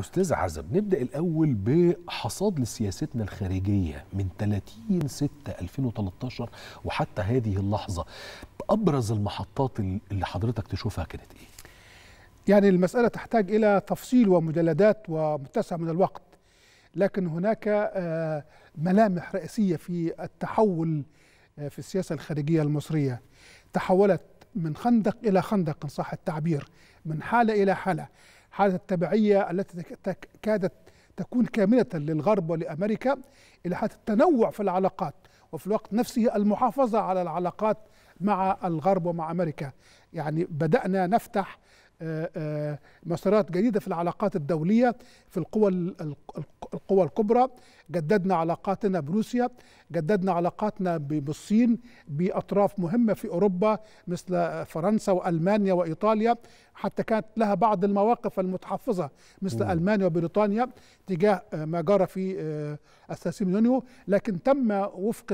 استاذ عزب نبدا الاول بحصاد لسياستنا الخارجيه من 30 6 2013 وحتى هذه اللحظه ابرز المحطات اللي حضرتك تشوفها كانت ايه يعني المساله تحتاج الى تفصيل ومجلدات ومتسع من الوقت لكن هناك آه، ملامح رئيسيه في التحول آه، في السياسه الخارجيه المصريه تحولت من خندق الى خندق ان صح التعبير من حاله الى حاله حالة التبعية التي كادت تكون كاملة للغرب ولأمريكا إلى حالة التنوع في العلاقات وفي الوقت نفسه المحافظة على العلاقات مع الغرب ومع أمريكا يعني بدأنا نفتح آه، آه، مسارات جديدة في العلاقات الدولية في القوى القوى الكبرى جددنا علاقاتنا بروسيا جددنا علاقاتنا بالصين بأطراف مهمة في أوروبا مثل فرنسا وألمانيا وإيطاليا حتى كانت لها بعض المواقف المتحفظة مثل مم. ألمانيا وبريطانيا تجاه آه، ما جرى في آه، الثلاثين من يونيو لكن تم وفق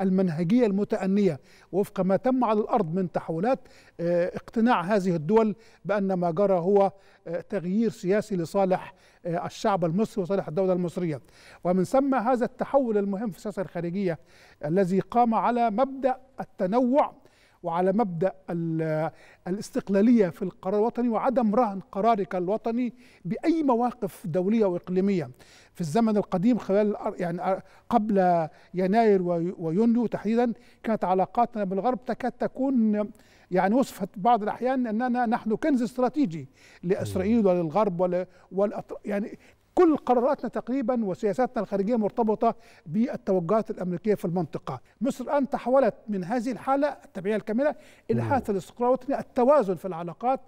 المنهجية المتأنية وفق ما تم على الأرض من تحولات آه، اقتناع هذه الدول بأن ما جرى هو تغيير سياسي لصالح آه، الشعب المصري وصالح الدولة المصرية ومن ثم هذا التحول المهم في السياسة الخارجية الذي قام على مبدأ التنوع وعلى مبدا الاستقلاليه في القرار الوطني وعدم رهن قرارك الوطني باي مواقف دوليه واقليميه في الزمن القديم خلال يعني قبل يناير ويونيو تحديدا كانت علاقاتنا بالغرب تكاد تكون يعني وصفت بعض الاحيان اننا نحن كنز استراتيجي لاسرائيل وللغرب ول يعني كل قراراتنا تقريبا وسياساتنا الخارجية مرتبطة بالتوجهات الأمريكية في المنطقة مصر الآن تحولت من هذه الحالة التبعية الكاملة إلى حالة الاستقرار التوازن في العلاقات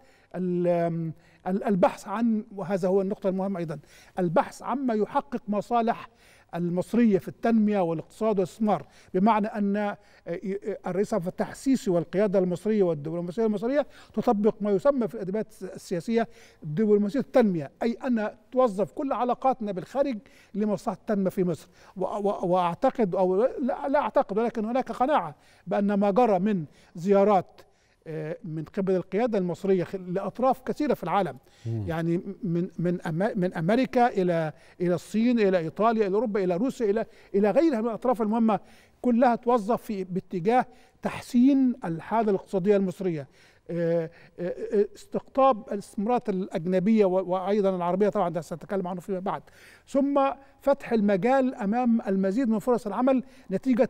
البحث عن وهذا هو النقطة المهمة أيضا البحث عما يحقق مصالح المصرية في التنمية والاقتصاد والاستثمار بمعنى أن آه، آه، الرئيس عبد الفتاح السيسي والقيادة المصرية والدبلوماسية المصرية تطبق ما يسمى في الأدبيات السياسية دبلوماسية التنمية أي أن توظف كل علاقاتنا بالخارج لمصلحة التنمية في مصر وأعتقد أو لا أعتقد ولكن هناك قناعة بأن ما جرى من زيارات آه، من قبل القياده المصريه لاطراف كثيره في العالم مم. يعني من من من امريكا الى الى الصين الى ايطاليا الى اوروبا الى روسيا الى الى غيرها من الاطراف المهمه كلها توظف في باتجاه تحسين الحاله الاقتصاديه المصريه آه، آه، آه، استقطاب الاستثمارات الاجنبيه وايضا العربيه طبعا ده سنتكلم عنه فيما بعد ثم فتح المجال امام المزيد من فرص العمل نتيجه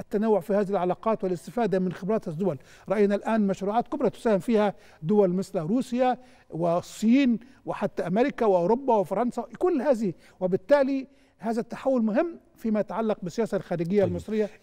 التنوع في هذه العلاقات والاستفادة من خبرات الدول رأينا الآن مشروعات كبرى تساهم فيها دول مثل روسيا والصين وحتى أمريكا وأوروبا وفرنسا كل هذه وبالتالي هذا التحول مهم فيما يتعلق بالسياسة الخارجية طيب. المصرية